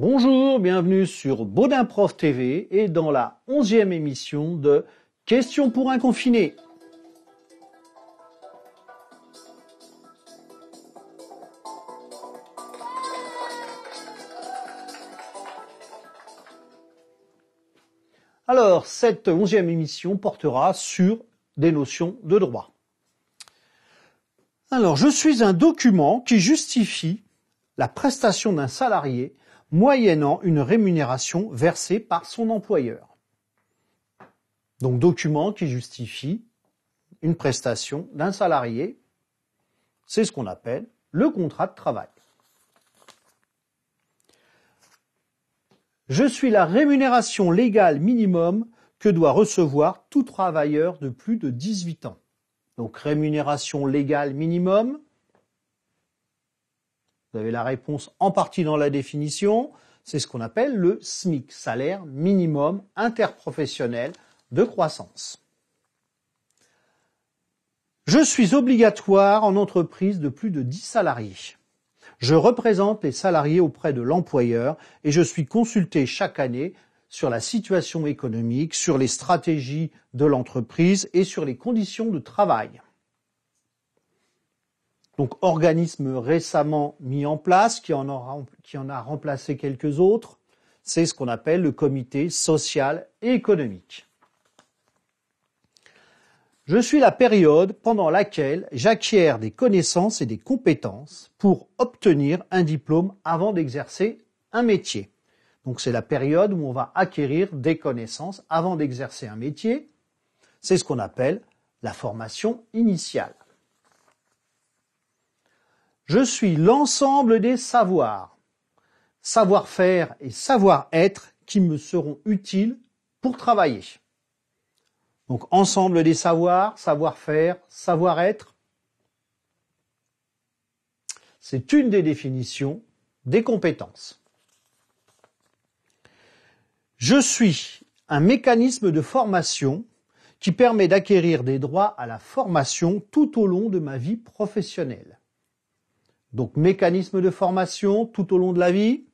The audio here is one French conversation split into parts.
Bonjour, bienvenue sur Baudin Prof TV et dans la onzième émission de Questions pour un confiné. Alors, cette onzième émission portera sur des notions de droit. Alors, je suis un document qui justifie la prestation d'un salarié moyennant une rémunération versée par son employeur. Donc document qui justifie une prestation d'un salarié, c'est ce qu'on appelle le contrat de travail. Je suis la rémunération légale minimum que doit recevoir tout travailleur de plus de 18 ans. Donc rémunération légale minimum, vous avez la réponse en partie dans la définition. C'est ce qu'on appelle le SMIC, salaire minimum interprofessionnel de croissance. Je suis obligatoire en entreprise de plus de 10 salariés. Je représente les salariés auprès de l'employeur et je suis consulté chaque année sur la situation économique, sur les stratégies de l'entreprise et sur les conditions de travail donc organisme récemment mis en place, qui en, a, remplacé quelques autres, c'est ce qu'on appelle le comité social et économique. Je suis la période pendant laquelle j'acquiers des connaissances et des compétences pour obtenir un diplôme avant d'exercer un métier. Donc c'est la période où on va acquérir des connaissances avant d'exercer un métier. C'est ce qu'on appelle la formation initiale. Je suis l'ensemble des savoirs, savoir-faire et savoir-être qui me seront utiles pour travailler. Donc ensemble des savoirs, savoir-faire, savoir-être. C'est une des définitions des compétences. Je suis un mécanisme de formation qui permet d'acquérir des droits à la formation tout au long de ma vie professionnelle. Donc mécanisme de formation tout au long de la vie,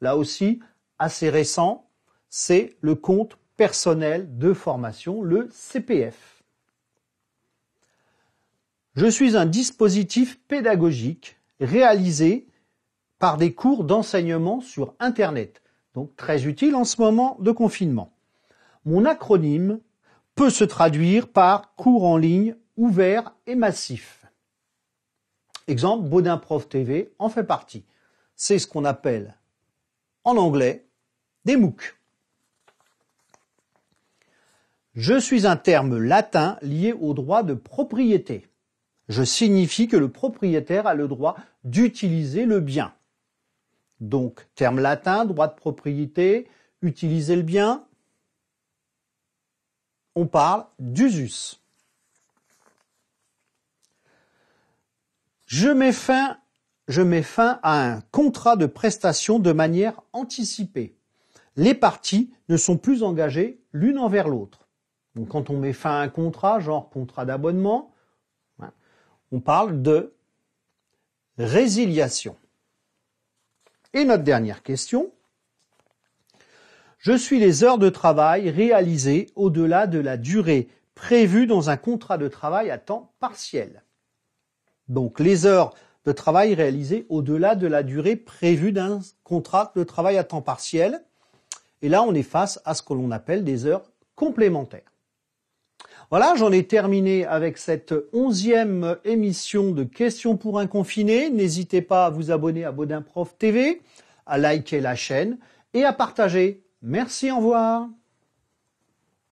là aussi assez récent, c'est le compte personnel de formation, le CPF. Je suis un dispositif pédagogique réalisé par des cours d'enseignement sur Internet, donc très utile en ce moment de confinement. Mon acronyme peut se traduire par cours en ligne ouvert et massif. Exemple, Baudin Prof TV en fait partie. C'est ce qu'on appelle en anglais des MOOC. Je suis un terme latin lié au droit de propriété. Je signifie que le propriétaire a le droit d'utiliser le bien. Donc, terme latin, droit de propriété, utiliser le bien. On parle d'usus. Je mets fin, je à un contrat de prestation de manière anticipée. Les parties ne sont plus engagées l'une envers l'autre. Donc quand on met fin à un contrat, genre contrat d'abonnement, hein, on parle de résiliation. Et notre dernière question. Je suis les heures de travail réalisées au-delà de la durée prévue dans un contrat de travail à temps partiel donc les heures de travail réalisées au-delà de la durée prévue d'un contrat de travail à temps partiel. Et là, on est face à ce que l'on appelle des heures complémentaires. Voilà, j'en ai terminé avec cette onzième émission de Questions pour un confiné. N'hésitez pas à vous abonner à Baudin Prof TV, à liker la chaîne et à partager. Merci, au revoir.